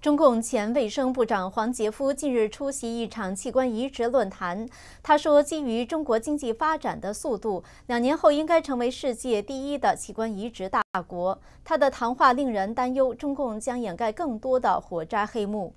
中共前卫生部长黄杰夫近日出席一场器官移植论坛。他说：“基于中国经济发展的速度，两年后应该成为世界第一的器官移植大国。”他的谈话令人担忧，中共将掩盖更多的火灾黑幕。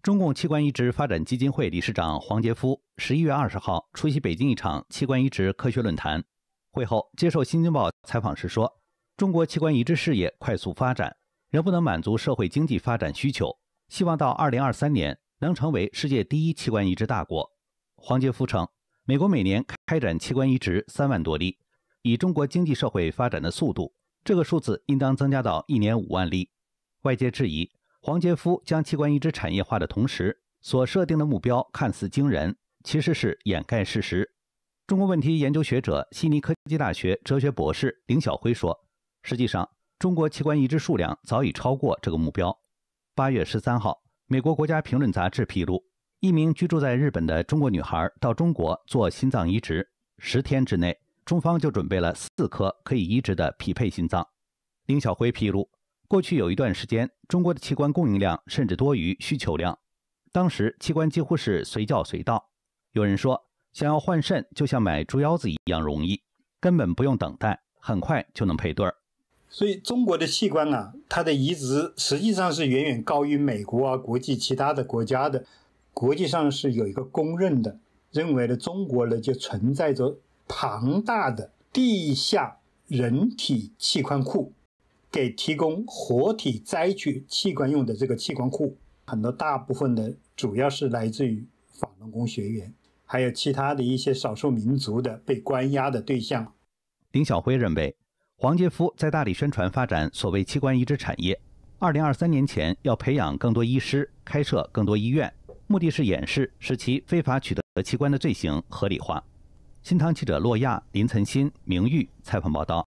中共器官移植发展基金会理事长黄杰夫十一月二十号出席北京一场器官移植科学论坛，会后接受《新京报》采访时说：“中国器官移植事业快速发展。”仍不能满足社会经济发展需求，希望到二零二三年能成为世界第一器官移植大国。黄杰夫称，美国每年开展器官移植三万多例，以中国经济社会发展的速度，这个数字应当增加到一年五万例。外界质疑，黄杰夫将器官移植产业化的同时，所设定的目标看似惊人，其实是掩盖事实。中国问题研究学者、悉尼科技大学哲学博士林晓辉说：“实际上。”中国器官移植数量早已超过这个目标。八月十三号，美国国家评论杂志披露，一名居住在日本的中国女孩到中国做心脏移植，十天之内，中方就准备了四颗可以移植的匹配心脏。丁晓辉披露，过去有一段时间，中国的器官供应量甚至多于需求量，当时器官几乎是随叫随到。有人说，想要换肾就像买猪腰子一样容易，根本不用等待，很快就能配对儿。所以中国的器官呢，它的移植实际上是远远高于美国啊、国际其他的国家的。国际上是有一个公认的，认为呢，中国呢就存在着庞大的地下人体器官库，给提供活体摘取器官用的这个器官库，很多大部分的主要是来自于法轮功学员，还有其他的一些少数民族的被关押的对象。丁晓辉认为。黄杰夫在大力宣传发展所谓器官移植产业，二零二三年前要培养更多医师，开设更多医院，目的是掩饰使其非法取得器官的罪行合理化。新唐记者洛亚、林岑鑫、明玉采访报道。